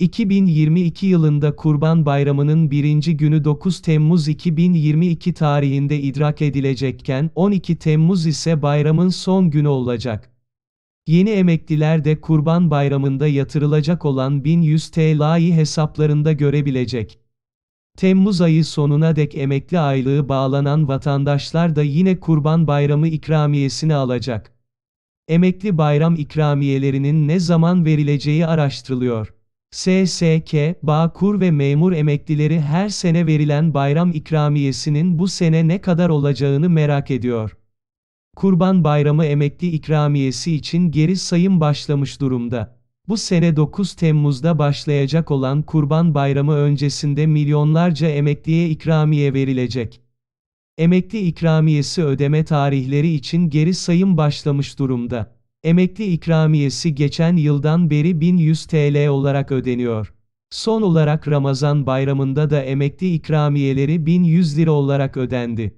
2022 yılında Kurban Bayramı'nın birinci günü 9 Temmuz 2022 tarihinde idrak edilecekken 12 Temmuz ise bayramın son günü olacak. Yeni emekliler de Kurban Bayramı'nda yatırılacak olan 1100 TL'yi hesaplarında görebilecek. Temmuz ayı sonuna dek emekli aylığı bağlanan vatandaşlar da yine Kurban Bayramı ikramiyesini alacak. Emekli bayram ikramiyelerinin ne zaman verileceği araştırılıyor. SSK, Bağkur ve memur emeklileri her sene verilen bayram ikramiyesinin bu sene ne kadar olacağını merak ediyor. Kurban Bayramı emekli ikramiyesi için geri sayım başlamış durumda. Bu sene 9 Temmuz'da başlayacak olan Kurban Bayramı öncesinde milyonlarca emekliye ikramiye verilecek. Emekli ikramiyesi ödeme tarihleri için geri sayım başlamış durumda. Emekli ikramiyesi geçen yıldan beri 1100 TL olarak ödeniyor. Son olarak Ramazan bayramında da emekli ikramiyeleri 1100 lira olarak ödendi.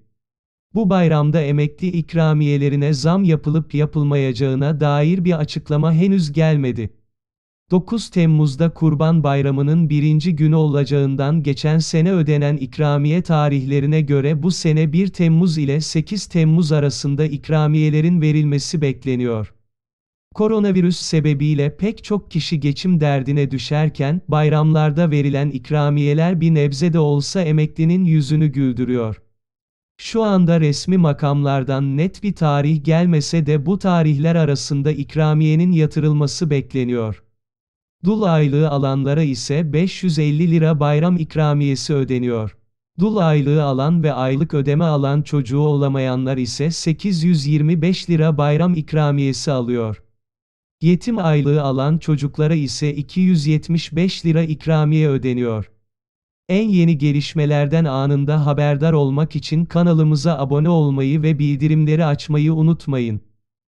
Bu bayramda emekli ikramiyelerine zam yapılıp yapılmayacağına dair bir açıklama henüz gelmedi. 9 Temmuz'da Kurban Bayramı'nın birinci günü olacağından geçen sene ödenen ikramiye tarihlerine göre bu sene 1 Temmuz ile 8 Temmuz arasında ikramiyelerin verilmesi bekleniyor. Koronavirüs sebebiyle pek çok kişi geçim derdine düşerken, bayramlarda verilen ikramiyeler bir nebze de olsa emeklinin yüzünü güldürüyor. Şu anda resmi makamlardan net bir tarih gelmese de bu tarihler arasında ikramiyenin yatırılması bekleniyor. Dul aylığı alanlara ise 550 lira bayram ikramiyesi ödeniyor. Dul aylığı alan ve aylık ödeme alan çocuğu olamayanlar ise 825 lira bayram ikramiyesi alıyor. Yetim aylığı alan çocuklara ise 275 lira ikramiye ödeniyor. En yeni gelişmelerden anında haberdar olmak için kanalımıza abone olmayı ve bildirimleri açmayı unutmayın.